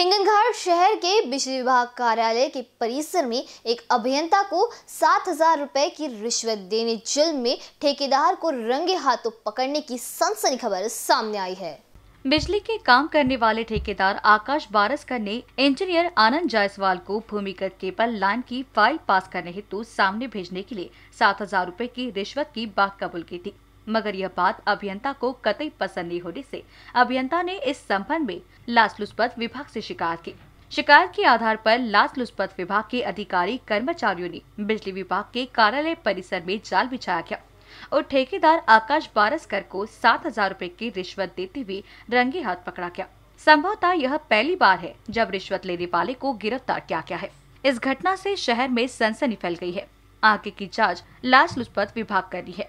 हिंगनघाट शहर के बिजली विभाग कार्यालय के परिसर में एक अभियंता को सात हजार रुपए की रिश्वत देने जुल्म में ठेकेदार को रंगे हाथों पकड़ने की सनसनी खबर सामने आई है बिजली के काम करने वाले ठेकेदार आकाश बारसकर ने इंजीनियर आनंद जायसवाल को भूमिगत केबल लाइन की फाइल पास करने हेतु सामने भेजने के लिए सात हजार रूपए की रिश्वत की बात कबूल की थी मगर यह बात अभियंता को कतई पसंद नहीं होने से अभियंता ने इस संबंध में लाच लुचपत विभाग से शिकायत की शिकायत के आधार पर लाच लुचपत विभाग के अधिकारी कर्मचारियों ने बिजली विभाग के कार्यालय परिसर में जाल बिछाया गया और ठेकेदार आकाश बारसकर को सात हजार रूपए की रिश्वत देते हुए रंगे हाथ पकड़ा गया संभवतः यह पहली बार है जब रिश्वत लेने वाले को गिरफ्तार किया गया है इस घटना से शहर में सनसनी फैल गई है आगे की जांच लाच लुचपत विभाग कर रही है